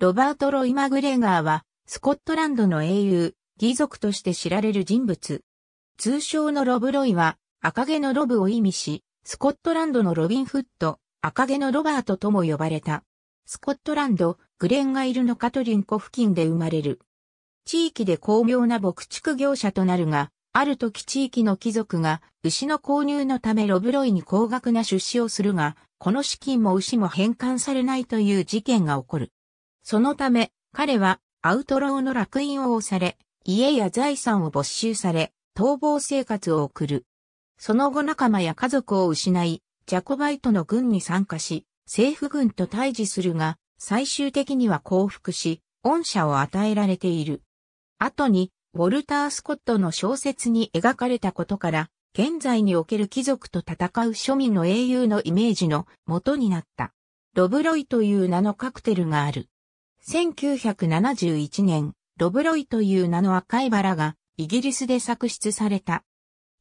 ロバート・ロイ・マグレーガーは、スコットランドの英雄、義族として知られる人物。通称のロブ・ロイは、赤毛のロブを意味し、スコットランドのロビン・フッド、赤毛のロバートとも呼ばれた。スコットランド、グレンガイルのカトリン湖付近で生まれる。地域で巧妙な牧畜業者となるが、ある時地域の貴族が牛の購入のためロブロイに高額な出資をするが、この資金も牛も返還されないという事件が起こる。そのため、彼はアウトローの楽印を押され、家や財産を没収され、逃亡生活を送る。その後仲間や家族を失い、ジャコバイトの軍に参加し、政府軍と対峙するが、最終的には降伏し、恩赦を与えられている。後に、ウォルター・スコットの小説に描かれたことから、現在における貴族と戦う庶民の英雄のイメージの元になった。ロブロイという名のカクテルがある。1971年、ロブロイという名の赤いバラがイギリスで作出された。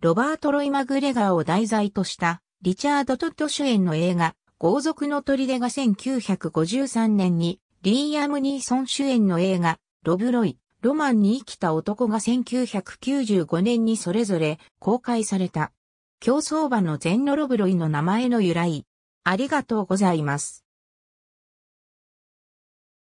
ロバート・ロイ・マグレガーを題材としたリチャード・トッド主演の映画豪族の砦が1953年にリーアム・ニーソン主演の映画ロブロイ、ロマンに生きた男が1995年にそれぞれ公開された。競争馬の全のロブロイの名前の由来。ありがとうございます。